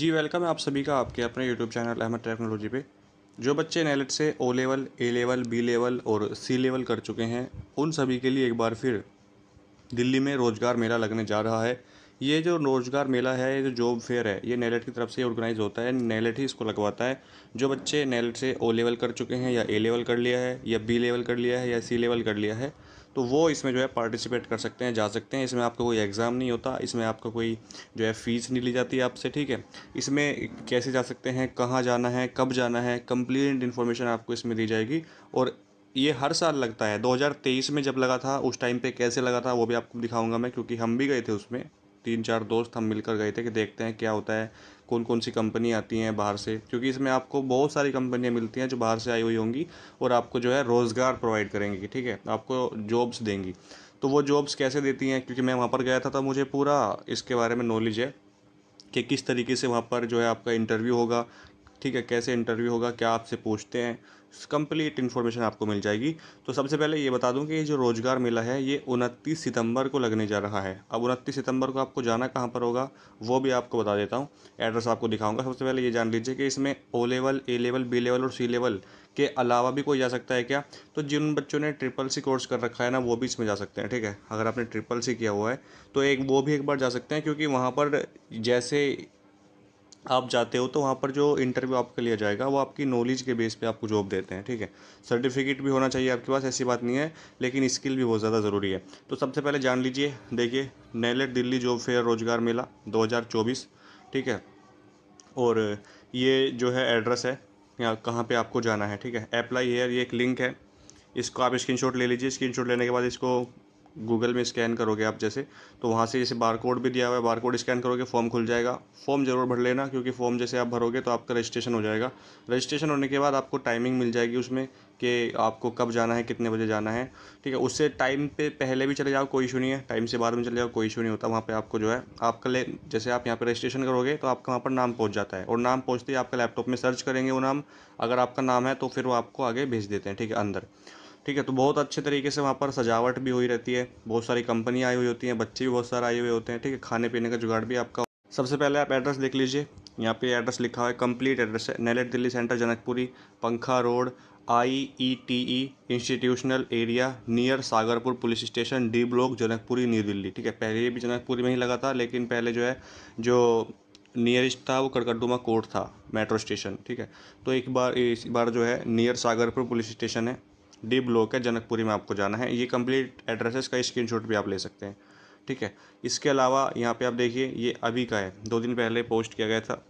जी welcome है आप सभी का आपके अपने यूट्यूब चैनल अहमद टेक्नोलॉजी पे जो बच्चे नैलेट e से O level A level B level और सी लेवल कर चुके हैं उन सभी के लिए एक बार फिर दिल्ली में रोज़गार मेला लगने जा रहा है ये जो रोज़गार मेला है ये जो जॉब फेयर है ये नैलेट e की तरफ से ऑर्गेनाइज होता है नैलेट e ही इसको लगवाता है जो बच्चे नैलेट से ओ लेवल कर चुके हैं या ए लेवल कर लिया है या बी लेवल कर लिया है या सी लेवल कर लिया है तो वो इसमें जो है पार्टिसिपेट कर सकते हैं जा सकते हैं इसमें आपका कोई एग्ज़ाम नहीं होता इसमें आपका कोई जो है फ़ीस नहीं ली जाती आपसे ठीक है इसमें कैसे जा सकते हैं कहाँ जाना है कब जाना है कंप्लीट इन्फॉर्मेशन आपको इसमें दी जाएगी और ये हर साल लगता है 2023 में जब लगा था उस टाइम पे कैसे लगा था वो भी आपको दिखाऊंगा मैं क्योंकि हम भी गए थे उसमें तीन चार दोस्त हम मिलकर गए थे कि देखते हैं क्या होता है कौन कौन सी कंपनी आती हैं बाहर से क्योंकि इसमें आपको बहुत सारी कंपनियाँ मिलती हैं जो बाहर से आई हुई होंगी और आपको जो है रोज़गार प्रोवाइड करेंगी ठीक है आपको जॉब्स देंगी तो वो जॉब्स कैसे देती हैं क्योंकि मैं वहाँ पर गया था तो मुझे पूरा इसके बारे में नॉलेज है कि किस तरीके से वहाँ पर जो है आपका इंटरव्यू होगा ठीक है कैसे इंटरव्यू होगा क्या आपसे पूछते हैं कंप्लीट इन्फॉर्मेशन आपको मिल जाएगी तो सबसे पहले ये बता दूं कि ये जो रोज़गार मेला है ये उनतीस सितंबर को लगने जा रहा है अब उनतीस सितंबर को आपको जाना कहाँ पर होगा वो भी आपको बता देता हूँ एड्रेस आपको दिखाऊंगा सबसे पहले ये जान लीजिए कि इसमें O level A level B level और सी लेवल के अलावा भी कोई जा सकता है क्या तो जिन बच्चों ने ट्रिपल सी कोर्स कर रखा है ना वो भी इसमें जा सकते हैं ठीक है अगर आपने ट्रिपल सी किया हुआ है तो एक वो भी एक बार जा सकते हैं क्योंकि वहाँ पर जैसे आप जाते हो तो वहाँ पर जो इंटरव्यू आपका लिया जाएगा वो आपकी नॉलेज के बेस पे आपको जॉब देते हैं ठीक है सर्टिफिकेट भी होना चाहिए आपके पास ऐसी बात नहीं है लेकिन स्किल भी बहुत ज़्यादा ज़रूरी है तो सबसे पहले जान लीजिए देखिए नैलेट दिल्ली जॉब फेयर रोजगार मेला दो ठीक है और ये जो है एड्रेस है यहाँ कहाँ पर आपको जाना है ठीक है अप्लाई हेयर ये एक लिंक है इसको आप स्क्रीन ले लीजिए स्क्रीन लेने के बाद इसको गूगल में स्कैन करोगे आप जैसे तो वहाँ से जैसे बार कोड भी दिया हुआ है बार कोड स्कैन करोगे फॉर्म खुल जाएगा फॉर्म ज़रूर भर लेना क्योंकि फॉर्म जैसे आप भरोगे तो आपका रजिस्ट्रेशन हो जाएगा रजिस्ट्रेशन होने के बाद आपको टाइमिंग मिल जाएगी उसमें कि आपको कब जाना है कितने बजे जाना है ठीक है उससे टाइम पे पहले भी चले जाओ कोई इशू नहीं है टाइम से बाद में चले जाओ कोई इशू नहीं होता वहाँ पे आपको जो है आपका ले जैसे आप यहाँ पे रजिस्ट्रेशन करोगे तो आपका वहाँ पर नाम पहुँच जाता है और नाम पहुँचते ही आपका लैपटॉप में सर्च करेंगे वो नाम अगर आपका नाम है तो फिर वो आपको आगे भेज देते हैं ठीक है अंदर ठीक है तो बहुत अच्छे तरीके से वहाँ पर सजावट भी हुई रहती है बहुत सारी कंपनियाँ आई हुई होती हैं बच्चे भी बहुत सारे आए हुए होते हैं ठीक है खाने पीने का जुगाड़ भी आपका सबसे पहले आप एड्रेस देख लीजिए यहाँ पे एड्रेस लिखा हुआ है कंप्लीट एड्रेस है नैलेट Delhi centre Janakpuri Pankha road I E T E institutional area near Sagarpur police station D block Janakpuri New Delhi ठीक है पहले भी जनकपुरी में ही लगा था लेकिन पहले जो है जो नियरेस्ट था वो कड़कडुमा कोर्ट था मेट्रो स्टेशन ठीक है तो एक बार इस बार जो है नियर सागरपुर पुलिस स्टेशन है डी ब्लॉक है जनकपुरी में आपको जाना है ये कंप्लीट एड्रेसेस का स्क्रीन भी आप ले सकते हैं ठीक है इसके अलावा यहाँ पर आप देखिए ये अभी का है दो दिन पहले पोस्ट किया गया था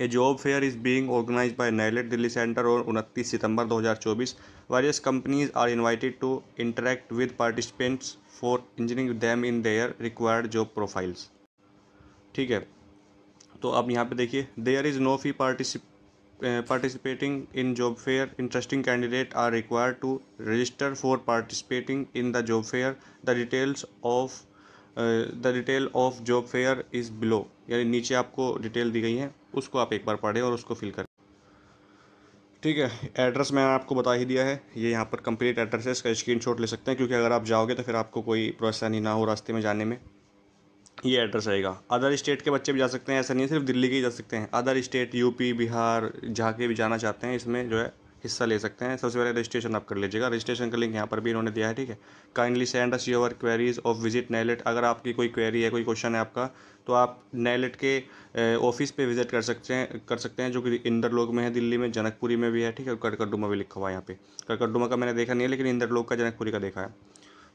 a job fair is being organise by NIELIT Delhi centre और उनतीस सितंबर 2024 various companies are invited to interact with participants for engineering them in their required job profiles ठीक है तो अब यहाँ पे देखिए there is no fee particip Uh, participating in job fair interesting candidate are required to register for participating in the job fair the details of the detail of job fair is below यानी नीचे आपको detail दी गई है उसको आप एक बार पढ़ें और उसको फिल करें ठीक है एड्रेस मैंने आपको बता ही दिया है ये यहाँ पर कंप्लीट एड्रेस है इसका स्क्रीन ले सकते हैं क्योंकि अगर आप जाओगे तो फिर आपको कोई परेशानी ना हो रास्ते में जाने में ये एड्रेस रहेगा अदर स्टेट के बच्चे भी जा सकते हैं ऐसा नहीं है सिर्फ दिल्ली के ही जा सकते हैं अदर स्टेट यूपी बिहार जहाँ के भी जाना चाहते हैं इसमें जो है हिस्सा ले सकते हैं सबसे पहले रजिस्ट्रेशन आप कर लीजिएगा रजिस्ट्रेशन का लिंक यहाँ पर भी इन्होंने दिया है ठीक है kindly send us your queries of visit NIELIT अगर आपकी कोई क्वेरी है कोई क्वेश्चन है आपका तो आप नैलेट के ऑफिस पे विजिट कर सकते हैं कर सकते हैं जो कि इंदरलोक में है दिल्ली में जनकपुरी में भी है ठीक है कड़कडुमा भी लिखा हुआ है यहाँ पे करकरडुमा का मैंने देखा नहीं है लेकिन इंदरलोक का जनकपुरी का देखा है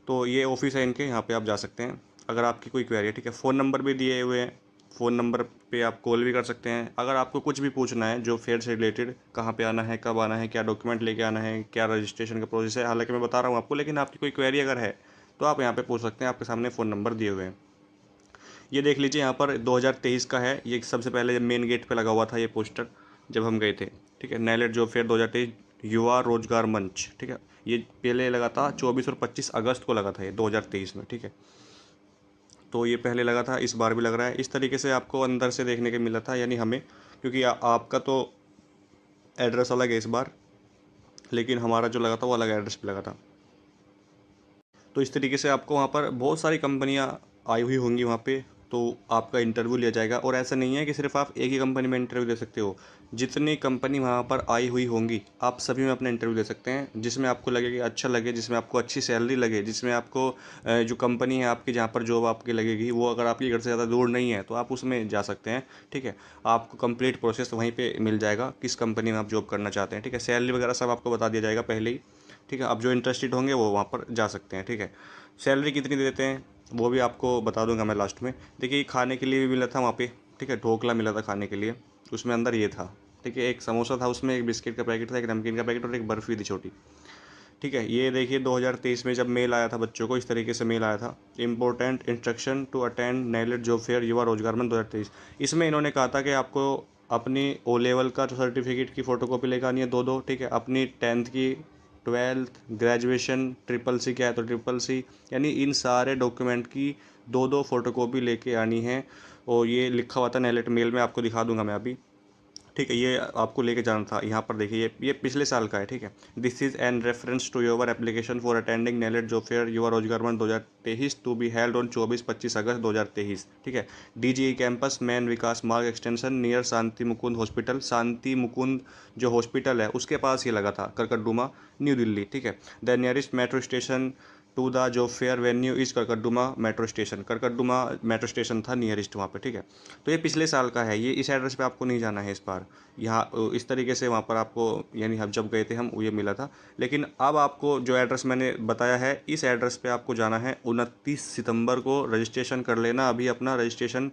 तो ये ऑफिस है इनके यहाँ पर आप जा सकते हैं अगर आपकी कोई क्वेरी है ठीक है फ़ोन नंबर भी दिए हुए हैं फ़ोन नंबर पे आप कॉल भी कर सकते हैं अगर आपको कुछ भी पूछना है जो फेयर से रिलेटेड कहाँ पे आना है कब आना है क्या डॉक्यूमेंट लेके आना है क्या रजिस्ट्रेशन का प्रोसेस है हालांकि मैं बता रहा हूँ आपको लेकिन आपकी कोई क्वेरी अगर है तो आप यहाँ पे पूछ सकते हैं आपके सामने फ़ोन नंबर दिए हुए हैं ये देख लीजिए यहाँ पर दो का है ये सबसे पहले मेन गेट पर लगा हुआ था ये पोस्टर जब हम गए थे ठीक है नैलेट जॉब फेयर दो युवा रोजगार मंच ठीक है ये पहले लगा था चौबीस और पच्चीस अगस्त को लगा था ये 2023 में ठीक है तो ये पहले लगा था इस बार भी लग रहा है इस तरीके से आपको अंदर से देखने के मिला था यानी हमें क्योंकि आ, आपका तो एड्रेस अलग है इस बार लेकिन हमारा जो लगा था वो अलग एड्रेस पे लगा था तो इस तरीके से आपको वहाँ पर बहुत सारी कंपनियाँ आई हुई होंगी वहाँ पे तो आपका इंटरव्यू लिया जाएगा और ऐसा नहीं है कि सिर्फ आप एक ही कंपनी में इंटरव्यू दे सकते हो जितनी कंपनी वहाँ पर आई हुई होंगी आप सभी में अपना इंटरव्यू दे सकते हैं जिसमें आपको लगे कि अच्छा लगे जिसमें आपको अच्छी सैलरी लगे जिसमें आपको जो कंपनी है आपकी जहाँ पर जॉब आपकी लगेगी वो अगर आपके घर से ज़्यादा दूर नहीं है तो आप उसमें जा सकते हैं ठीक है आपको कंप्लीट प्रोसेस वहीं पर मिल जाएगा किस कंपनी में आप जॉब करना चाहते हैं ठीक है सैलरी वगैरह सब आपको बता दिया जाएगा पहले ही ठीक है आप जो इंटरेस्टेड होंगे वो वहाँ पर जा सकते हैं ठीक है सैलरी कितनी देते हैं वो भी आपको बता दूंगा मैं लास्ट में देखिए खाने के लिए भी मिला था वहाँ पे ठीक है ढोकला मिला था खाने के लिए उसमें अंदर ये था ठीक है एक समोसा था उसमें एक बिस्किट का पैकेट था एक नमकीन का पैकेट और एक बर्फ़ी थी छोटी ठीक है ये देखिए 2023 में जब मेल आया था बच्चों को इस तरीके से मेल आया था important instruction to attend NIELIT job fair युवा रोजगार में दो इसमें इन्होंने कहा था कि आपको अपनी ओ लेवल का सर्टिफिकेट की फ़ोटोकॉपी लेकर आनी है दो दो ठीक है अपनी टेंथ की ट्वेल्थ ग्रेजुएशन ट्रिपल सी क्या है तो ट्रिपल सी यानी इन सारे डॉक्यूमेंट की दो दो फोटोकॉपी लेके आनी है और ये लिखा हुआ था नैलेट मेल में आपको दिखा दूंगा मैं अभी ठीक है ये आपको लेके जाना था यहाँ पर देखिए ये ये पिछले साल का है ठीक है this is an reference to your application for attending NIELIT job fair युवा रोजगार वन दो हज़ार तेईस टू बी हेल्ड ऑन चौबीस पच्चीस अगस्त दो हज़ार तेईस ठीक है D G campus main Vikas Marg extension near Shanti Mukund hospital Shanti Mukund जो हॉस्पिटल है उसके पास ही लगा था करकटडूमा न्यू दिल्ली ठीक है the nearest metro station to the job fair venue is Karkardooma metro station Karkardooma metro station था नियरेस्ट वहाँ पे ठीक है तो ये पिछले साल का है ये इस एड्रेस पे आपको नहीं जाना है इस बार यहाँ इस तरीके से वहाँ पर आपको यानी हम जब गए थे हम ये मिला था लेकिन अब आपको जो एड्रेस मैंने बताया है इस एड्रेस पर आपको जाना है उनतीस सितम्बर को रजिस्ट्रेशन कर लेना अभी अपना रजिस्ट्रेशन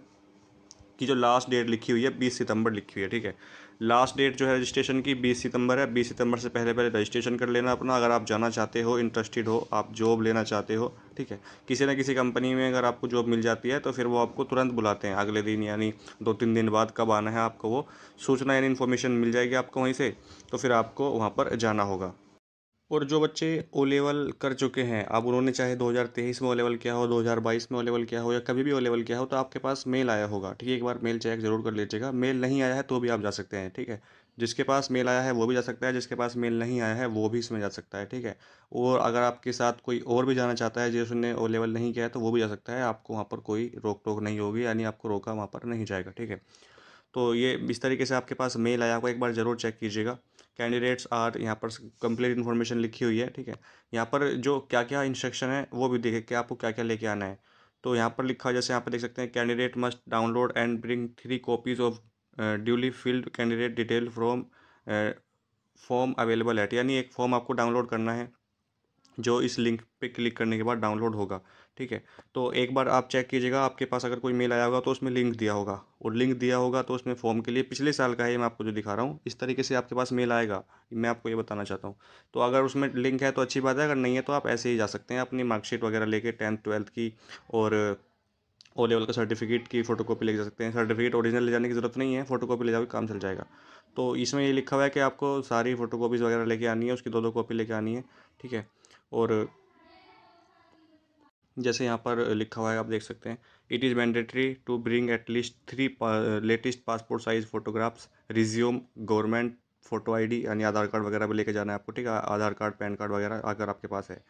की जो लास्ट डेट लिखी हुई है बीस सितम्बर लिखी हुई है ठीक है लास्ट डेट जो है रजिस्ट्रेशन की 20 सितंबर है 20 सितंबर से पहले पहले रजिस्ट्रेशन कर लेना अपना अगर आप जाना चाहते हो इंटरेस्टेड हो आप जॉब लेना चाहते हो ठीक है किसी ना किसी कंपनी में अगर आपको जॉब मिल जाती है तो फिर वो आपको तुरंत बुलाते हैं अगले दिन यानी दो तीन दिन बाद कब आना है आपको वो सूचना यानी इन्फॉर्मेशन मिल जाएगी आपको वहीं से तो फिर आपको वहाँ पर जाना होगा और जो बच्चे ओ लेवल कर चुके हैं अब उन्होंने चाहे 2023 में ओ लेवल किया हो 2022 में ओ लेवल किया हो या कभी भी ओ लेवल किया हो तो आपके पास मेल आया होगा ठीक है एक बार मेल चेक ज़रूर कर लीजिएगा मेल नहीं आया है तो भी आप जा सकते हैं ठीक है जिसके पास मेल आया है वो भी जा सकता है जिसके पास मेल नहीं आया है वो भी इसमें जा सकता है ठीक है और अगर आपके साथ कोई और भी जाना चाहता है जिसने ओ लेवल नहीं किया है तो वो भी जा सकता है आपको वहाँ पर कोई रोक टोक नहीं होगी यानी आपको रोका वहाँ पर नहीं जाएगा ठीक है तो ये इस तरीके से आपके पास मेल आया आपको एक बार ज़रूर चेक कीजिएगा कैंडिडेट्स आर यहाँ पर कंप्लीट इन्फॉर्मेशन लिखी हुई है ठीक है यहाँ पर जो क्या क्या इंस्ट्रक्शन है वो भी देखे कि आपको क्या क्या लेके आना है तो यहाँ पर लिखा जैसे यहाँ पर देख सकते हैं candidate must download and bring three copies of duly filled candidate detail from form available है यानी एक फॉर्म आपको डाउनलोड करना है जो इस लिंक पे क्लिक करने के बाद डाउनलोड होगा ठीक है तो एक बार आप चेक कीजिएगा आपके पास अगर कोई मेल आया होगा तो उसमें लिंक दिया होगा और लिंक दिया होगा तो उसमें फॉर्म के लिए पिछले साल का है मैं आपको जो दिखा रहा हूँ इस तरीके से आपके पास मेल आएगा मैं आपको ये बताना चाहता हूँ तो अगर उसमें लिंक है तो अच्छी बात है अगर नहीं है तो आप ऐसे ही जा सकते हैं अपनी मार्कशीट वगैरह लेके टेंथ ट्वेल्थ की और ओ लेवल का सर्टिफिकेट की फोटोकॉपी ले जा सकते हैं सर्टिफिकेट ओरिजिनल ले जाने की ज़रूरत नहीं है फोटोकॉपी ले जाकर काम चल जाएगा तो इसमें ये लिखा हुआ है कि आपको सारी फोटोकॉपीज़ वगैरह लेके आनी है उसकी दो दो कॉपी लेके आनी है ठीक है और जैसे यहाँ पर लिखा हुआ है आप देख सकते हैं it is mandatory to bring at least three latest passport size photographs resume government photo ID यानी आधार कार्ड वगैरह भी लेके जाना है आपको ठीक है आधार कार्ड पैन कार्ड वगैरह अगर आपके पास है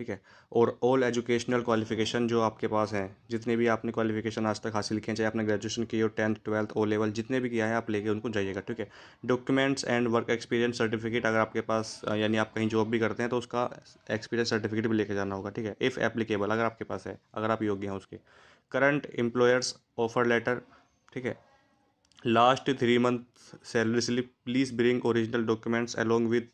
ठीक है और ऑल एजुकेशनल क्वालिफिकेशन जो आपके पास हैं जितने भी आपने क्वालिफिकेशन आज तक हासिल किए चाहे आपने ग्रेजुएशन की हो टेंथ ट्वेल्थ ओ लेवल जितने भी किया है आप लेके उनको जाइएगा ठीक है documents and work experience certificate अगर आपके पास यानी आप कहीं जॉब भी करते हैं तो उसका एक्सपीरियंस सर्टिफिकेट भी लेके जाना होगा ठीक है इफ़ एप्लीकेबल अगर आपके पास है अगर आप योग्य हैं उसके करंट एम्प्लॉयर्स ऑफर लेटर ठीक है last three month salary slip please bring original documents along with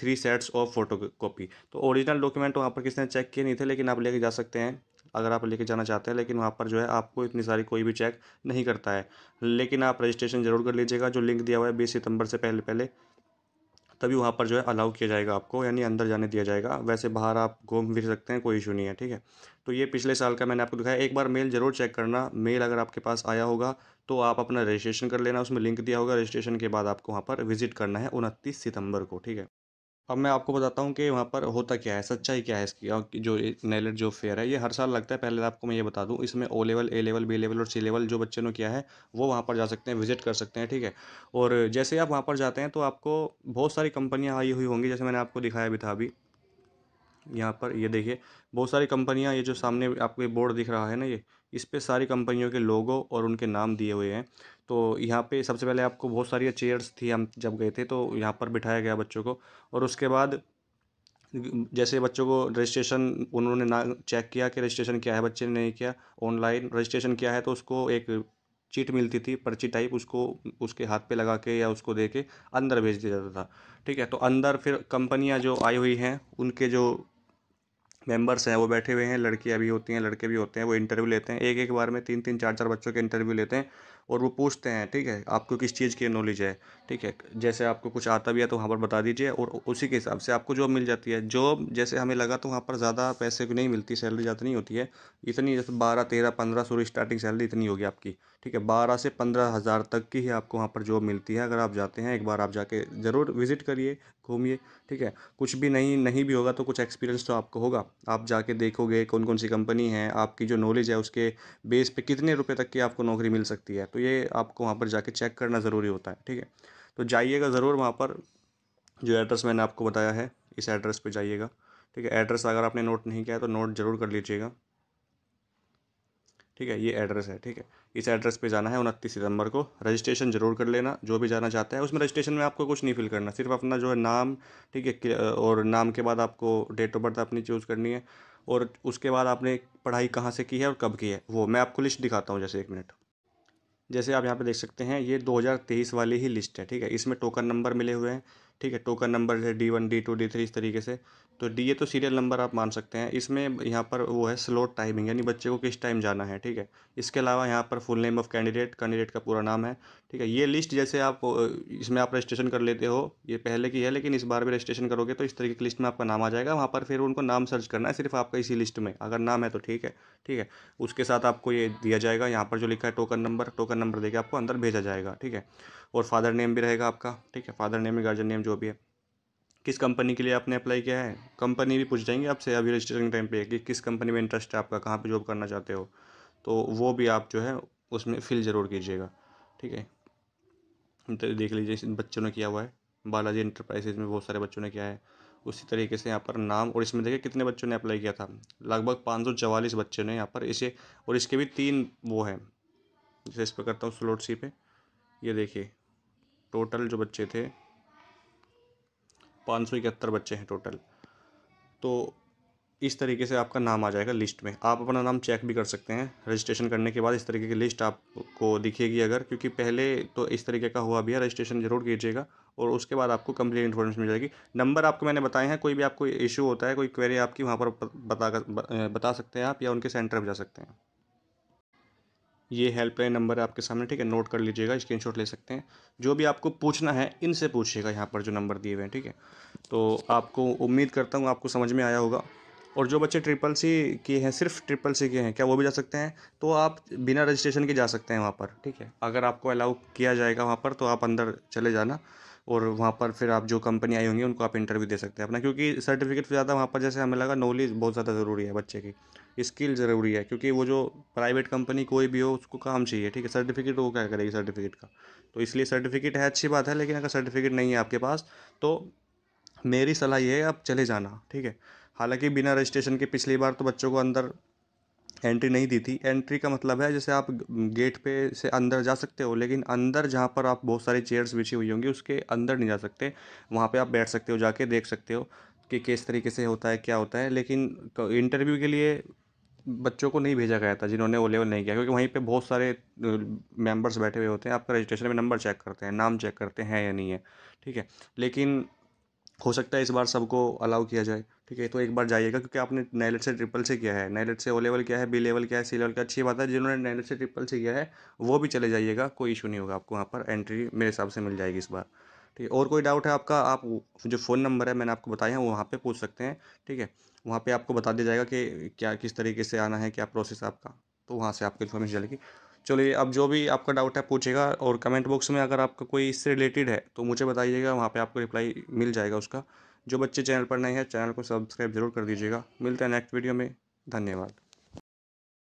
three sets of photo copy तो ओरिजिनल डॉक्यूमेंट वहाँ पर किसने चेक किए नहीं थे लेकिन आप लेके जा सकते हैं अगर आप लेके जाना चाहते हैं लेकिन वहाँ पर जो है आपको इतनी सारी कोई भी चेक नहीं करता है लेकिन आप रजिस्ट्रेशन ज़रूर कर लीजिएगा जो लिंक दिया हुआ है बीस सितंबर से पहले पहले तभी वहाँ पर जो है अलाउ किया जाएगा आपको यानी अंदर जाने दिया जाएगा वैसे बाहर आप घूम फिर सकते हैं कोई इशू नहीं है ठीक है तो ये पिछले साल का मैंने आपको दिखाया एक बार मेल ज़रूर चेक करना मेल अगर आपके पास आया होगा तो आप अपना रजिस्ट्रेशन कर लेना उसमें लिंक दिया होगा रजिस्ट्रेशन के बाद आपको वहाँ पर विजिट करना है उनतीस सितंबर को ठीक है अब मैं आपको बताता हूँ कि वहाँ पर होता क्या है सच्चाई क्या है इसकी जो नैलेट जो फेयर है ये हर साल लगता है पहले आपको मैं ये बता दूँ इसमें O level A level B level और सी लेवल जो बच्चे ने किया है वो वहाँ पर जा सकते हैं विजिट कर सकते हैं ठीक है और जैसे आप वहाँ पर जाते हैं तो आपको बहुत सारी कंपनियाँ आई हुई होंगी जैसे मैंने आपको दिखाया भी था अभी यहाँ पर ये देखिए बहुत सारी कंपनियाँ ये जो सामने आपको बोर्ड दिख रहा है ना ये इस पर सारी कंपनियों के लोगों और उनके नाम दिए हुए हैं तो यहाँ पे सबसे पहले आपको बहुत सारी चेयर्स थी हम जब गए थे तो यहाँ पर बिठाया गया बच्चों को और उसके बाद जैसे बच्चों को रजिस्ट्रेशन उन्होंने ना चेक किया कि रजिस्ट्रेशन क्या है बच्चे ने नहीं किया ऑनलाइन रजिस्ट्रेशन किया है तो उसको एक चीट मिलती थी पर्ची टाइप उसको उसके हाथ पे लगा के या उसको दे के अंदर भेज दिया जाता था ठीक है तो अंदर फिर कंपनियां जो आई हुई हैं उनके जो मेंबर्स हैं वो बैठे हुए हैं लड़कियां भी होती हैं लड़के भी होते हैं वो इंटरव्यू लेते हैं एक एक बार में तीन तीन चार चार बच्चों के इंटरव्यू लेते हैं और वो पूछते हैं ठीक है आपको किस चीज़ की नॉलेज है ठीक है जैसे आपको कुछ आता भी है तो वहाँ पर बता दीजिए और उसी के हिसाब से आपको जॉब मिल जाती है जॉब जैसे हमें लगा तो वहाँ पर ज़्यादा पैसे की नहीं मिलती सैलरी ज़्यादा नहीं होती है इतनी जैसे बारह तेरह पंद्रह सौ स्टार्टिंग सैलरी इतनी होगी आपकी ठीक है बारह से पंद्रह हज़ार तक की ही आपको वहाँ पर जॉब मिलती है अगर आप जाते हैं एक बार आप जाके ज़रूर विजिट करिए घूमिए ठीक है कुछ भी नहीं नहीं भी होगा तो कुछ एक्सपीरियंस तो आपको होगा आप जाके देखोगे कौन कौन सी कंपनी है आपकी जो नॉलेज है उसके बेस पे कितने रुपए तक की आपको नौकरी मिल सकती है तो ये आपको वहाँ पर जाके चेक करना ज़रूरी होता है ठीक है तो जाइएगा ज़रूर वहाँ पर जो एड्रेस मैंने आपको बताया है इस एड्रेस पर जाइएगा ठीक है एड्रेस अगर आपने नोट नहीं किया है तो नोट ज़रूर कर लीजिएगा ठीक है ये एड्रेस है ठीक है इस एड्रेस पे जाना है उनतीस सितंबर को रजिस्ट्रेशन जरूर कर लेना जो भी जाना चाहता है उसमें रजिस्ट्रेशन में आपको कुछ नहीं फिल करना सिर्फ अपना जो है नाम ठीक है और नाम के बाद आपको डेट ऑफ बर्थ अपनी चूज़ करनी है और उसके बाद आपने पढ़ाई कहाँ से की है और कब की है वो मैं आपको लिस्ट दिखाता हूँ जैसे एक मिनट जैसे आप यहाँ पे देख सकते हैं ये 2023 वाली ही लिस्ट है ठीक है इसमें टोकन नंबर मिले हुए हैं ठीक है टोकन नंबर है D one D two D three इस तरीके से तो डी ये तो सीरियल नंबर आप मान सकते हैं इसमें यहाँ पर वो है स्लोट टाइमिंग यानी बच्चे को किस टाइम जाना है ठीक है इसके अलावा यहाँ पर full name of candidate candidate का पूरा नाम है ठीक है ये लिस्ट जैसे आप इसमें आप रजिस्ट्रेशन कर लेते हो ये पहले की है लेकिन इस बार भी रजिस्ट्रेशन करोगे तो इस तरीके की लिस्ट में आपका नाम आ जाएगा वहाँ पर फिर उनको नाम सर्च करना है सिर्फ आपका इसी लिस्ट में अगर नाम है तो ठीक है ठीक है उसके साथ आपको ये दिया जाएगा यहाँ पर जो लिखा है टोकन नंबर टोकन नंबर देकर आपको अंदर भेजा जाएगा ठीक है और फादर नेम भी रहेगा आपका ठीक है फादर नेम गार्जियन नेम जो भी है किस कंपनी के लिए आपने अप्लाई किया है कंपनी भी पूछ जाएंगे आपसे अभी रजिस्ट्रेशन टाइम पे कि किस कंपनी में इंटरेस्ट है आपका कहाँ पे जॉब करना चाहते हो तो वो भी आप जो है उसमें फिल ज़रूर कीजिएगा ठीक है तो देख लीजिए इन बच्चों ने किया हुआ है बालाजी इंटरप्राइजेज में बहुत सारे बच्चों ने किया है उसी तरीके से यहाँ पर नाम और इसमें देखिए कितने बच्चों ने अप्लाई किया था लगभग पाँच बच्चे ने यहाँ पर इसे और इसके भी तीन वो हैं जैसे इस पर करता हूँ स्लोट सी पे ये देखिए टोटल जो बच्चे थे पाँच सौ इकहत्तर बच्चे हैं टोटल तो इस तरीके से आपका नाम आ जाएगा लिस्ट में आप अपना नाम चेक भी कर सकते हैं रजिस्ट्रेशन करने के बाद इस तरीके की लिस्ट आपको दिखेगी अगर क्योंकि पहले तो इस तरीके का हुआ भी है रजिस्ट्रेशन जरूर कीजिएगा और उसके बाद आपको कंप्लीट इन्फॉर्मेशन मिल जाएगी नंबर आपको मैंने बताए हैं कोई भी आपको इशू होता है कोई क्वेरी आपकी वहाँ पर बता बता सकते हैं आप या उनके सेंटर पर जा सकते हैं ये हेल्पलाइन नंबर है आपके सामने ठीक है नोट कर लीजिएगा शॉट ले सकते हैं जो भी आपको पूछना है इनसे पूछिएगा यहाँ पर जो नंबर दिए हुए हैं ठीक है तो आपको उम्मीद करता हूँ आपको समझ में आया होगा और जो बच्चे ट्रिपल सी के हैं सिर्फ ट्रिपल सी के हैं क्या वो भी जा सकते हैं तो आप बिना रजिस्ट्रेशन के जा सकते हैं वहाँ पर ठीक है अगर आपको अलाउ किया जाएगा वहाँ पर तो आप अंदर चले जाना और वहाँ पर फिर आप जो कंपनी आई होंगी उनको आप इंटरव्यू दे सकते हैं अपना क्योंकि सर्टिफिकेट से ज़्यादा वहाँ पर जैसे हमें लगा नॉलेज बहुत ज़्यादा ज़रूरी है बच्चे की स्किल ज़रूरी है क्योंकि वो जो प्राइवेट कंपनी कोई भी हो उसको काम चाहिए ठीक है सर्टिफिकेट वो क्या करेगी सर्टिफिकेट का तो इसलिए सर्टिफिकेट है अच्छी बात है लेकिन अगर सर्टिफिकेट नहीं है आपके पास तो मेरी सलाह ये है आप चले जाना ठीक है हालांकि बिना रजिस्ट्रेशन के पिछली बार तो बच्चों को अंदर एंट्री नहीं दी थी एंट्री का मतलब है जैसे आप गेट पे से अंदर जा सकते हो लेकिन अंदर जहाँ पर आप बहुत सारी चेयर्स बिछी हुई होंगी उसके अंदर नहीं जा सकते वहाँ पे आप बैठ सकते हो जाके देख सकते हो कि किस तरीके से होता है क्या होता है लेकिन इंटरव्यू के लिए बच्चों को नहीं भेजा गया था जिन्होंने वो लेवल नहीं किया क्योंकि वहीं पे बहुत सारे मेंबर्स बैठे हुए होते हैं आपका रजिस्ट्रेशन में नंबर चेक करते हैं नाम चेक करते हैं या नहीं है ठीक है लेकिन हो सकता है इस बार सबको अलाउ किया जाए ठीक है तो एक बार जाइएगा क्योंकि आपने नैलेट से ट्रिपल से किया है नैलेट से ओ लेवल किया है बी लेवल किया है सी लेवल किया अच्छी बात है जिन्होंने नैलेट से ट्रिपल से किया है वो भी चले जाइएगा कोई इशू नहीं होगा आपको वहाँ पर एंट्री मेरे हिसाब से मिल जाएगी इस बार ठीक है और कोई डाउट है आपका आप जो फ़ोन नंबर है मैंने आपको बताया वो वहाँ पर पूछ सकते हैं ठीक है वहाँ पर आपको बता दिया जाएगा कि क्या किस तरीके से आना है क्या प्रोसेस आपका तो वहाँ से आपको इन्फॉर्मेशन चलेगी चलिए अब जो भी आपका डाउट है पूछेगा और कमेंट बॉक्स में अगर आपका कोई इससे रिलेटेड है तो मुझे बताइएगा वहाँ पे आपको रिप्लाई मिल जाएगा उसका जो बच्चे चैनल पर नए हैं चैनल को सब्सक्राइब जरूर कर दीजिएगा मिलते हैं नेक्स्ट वीडियो में धन्यवाद